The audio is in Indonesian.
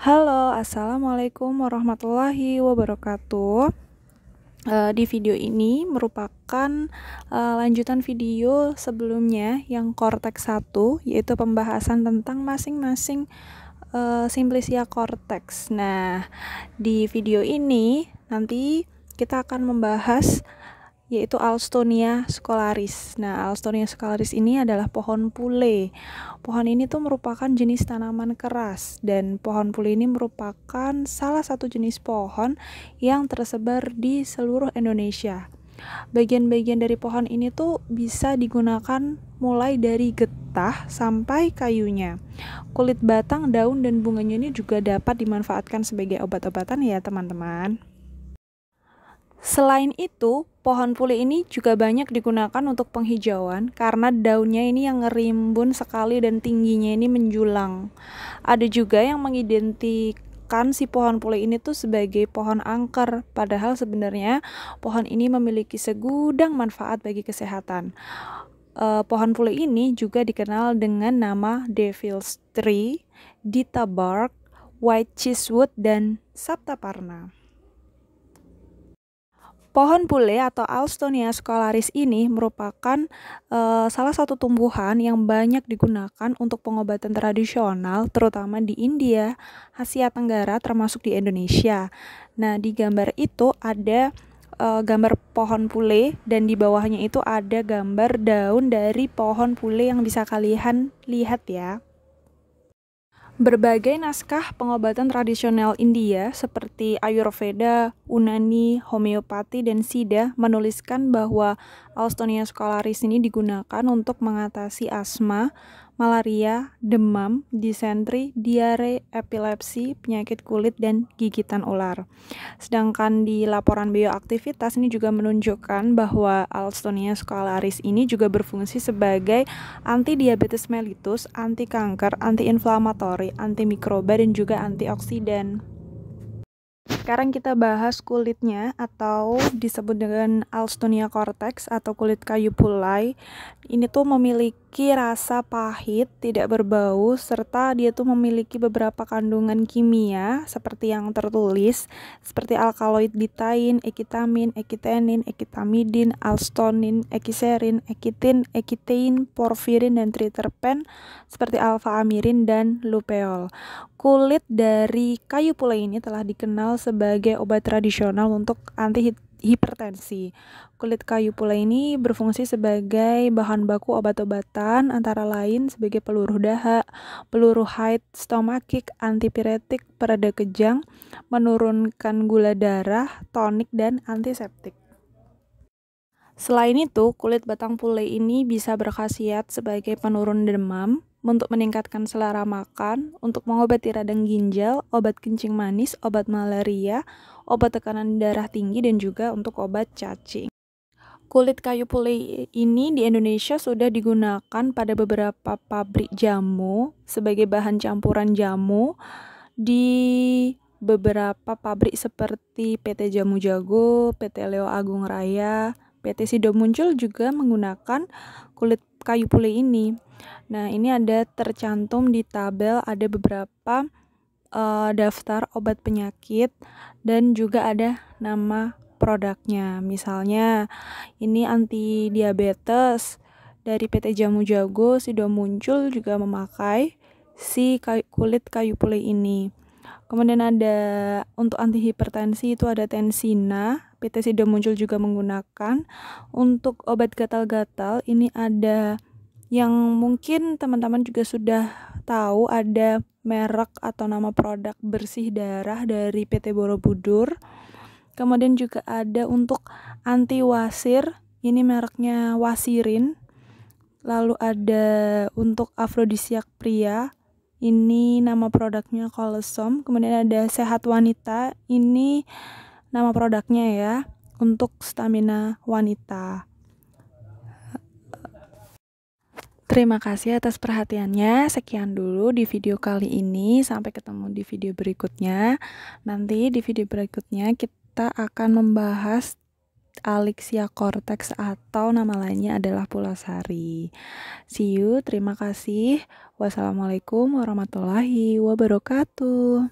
Halo, assalamualaikum warahmatullahi wabarakatuh. Uh, di video ini merupakan uh, lanjutan video sebelumnya yang korteks 1 yaitu pembahasan tentang masing-masing uh, eh, simplisia korteks. Nah, di video ini nanti kita akan membahas yaitu Alstonia scholaris. Nah, Alstonia scholaris ini adalah pohon pule. Pohon ini tuh merupakan jenis tanaman keras dan pohon pule ini merupakan salah satu jenis pohon yang tersebar di seluruh Indonesia. Bagian-bagian dari pohon ini tuh bisa digunakan mulai dari getah sampai kayunya. Kulit batang, daun, dan bunganya ini juga dapat dimanfaatkan sebagai obat-obatan ya teman-teman. Selain itu, pohon puli ini juga banyak digunakan untuk penghijauan karena daunnya ini yang ngerimbun sekali dan tingginya ini menjulang. Ada juga yang mengidentikan si pohon puli ini tuh sebagai pohon angker, padahal sebenarnya pohon ini memiliki segudang manfaat bagi kesehatan. E, pohon puli ini juga dikenal dengan nama Devil's Tree, Dita Bark, White Cheesewood, dan Saptaparna. Pohon pule atau Alstonia scholaris ini merupakan e, salah satu tumbuhan yang banyak digunakan untuk pengobatan tradisional terutama di India, Asia Tenggara termasuk di Indonesia. Nah, di gambar itu ada e, gambar pohon pule dan di bawahnya itu ada gambar daun dari pohon pule yang bisa kalian lihat ya. Berbagai naskah pengobatan tradisional India seperti Ayurveda, Unani, homeopati, dan Sida menuliskan bahwa Alstonia scholaris ini digunakan untuk mengatasi asma, malaria, demam, disentri, diare, epilepsi, penyakit kulit, dan gigitan ular. Sedangkan di laporan bioaktivitas ini juga menunjukkan bahwa Alstonia scholaris ini juga berfungsi sebagai anti-diabetes mellitus, anti-kanker, anti anti antimikroba, dan juga antioksidan. Sekarang kita bahas kulitnya atau disebut dengan Alstonia cortex atau kulit kayu pulai. Ini tuh memiliki rasa pahit, tidak berbau, serta dia tuh memiliki beberapa kandungan kimia seperti yang tertulis, seperti alkaloid ditain, ekitamin, ekitenin, ekitamidin, alstonin, ekiserin, ekitin, ekitein, porfirin, dan triterpen seperti alfa-amirin dan lupeol. Kulit dari kayu pulai ini telah dikenal sebagai sebagai obat tradisional untuk anti hipertensi. Kulit kayu pula ini berfungsi sebagai bahan baku obat-obatan antara lain sebagai peluruh dahak, peluruh haid stomakik, antipiretik, pereda kejang, menurunkan gula darah, tonik dan antiseptik. Selain itu, kulit batang pule ini bisa berkhasiat sebagai penurun demam, untuk meningkatkan selera makan, untuk mengobati radang ginjal, obat kencing manis, obat malaria, obat tekanan darah tinggi, dan juga untuk obat cacing. Kulit kayu pule ini di Indonesia sudah digunakan pada beberapa pabrik jamu sebagai bahan campuran jamu di beberapa pabrik seperti PT Jamu Jago, PT Leo Agung Raya, PT Sido muncul juga menggunakan kulit kayu pule ini. Nah, ini ada tercantum di tabel ada beberapa uh, daftar obat penyakit dan juga ada nama produknya. Misalnya, ini anti diabetes dari PT Jamu Jago Sido muncul juga memakai si kayu, kulit kayu pule ini. Kemudian ada untuk anti hipertensi itu ada tensina PT Sido muncul juga menggunakan untuk obat gatal-gatal ini ada yang mungkin teman-teman juga sudah tahu ada merek atau nama produk bersih darah dari PT Borobudur. Kemudian juga ada untuk anti wasir, ini mereknya Wasirin. Lalu ada untuk afrodisiak pria, ini nama produknya Kolesom. Kemudian ada sehat wanita, ini nama produknya ya untuk stamina wanita. Terima kasih atas perhatiannya. Sekian dulu di video kali ini. Sampai ketemu di video berikutnya. Nanti di video berikutnya kita akan membahas Alexia cortex atau nama lainnya adalah pulasari. See you, terima kasih. Wassalamualaikum warahmatullahi wabarakatuh.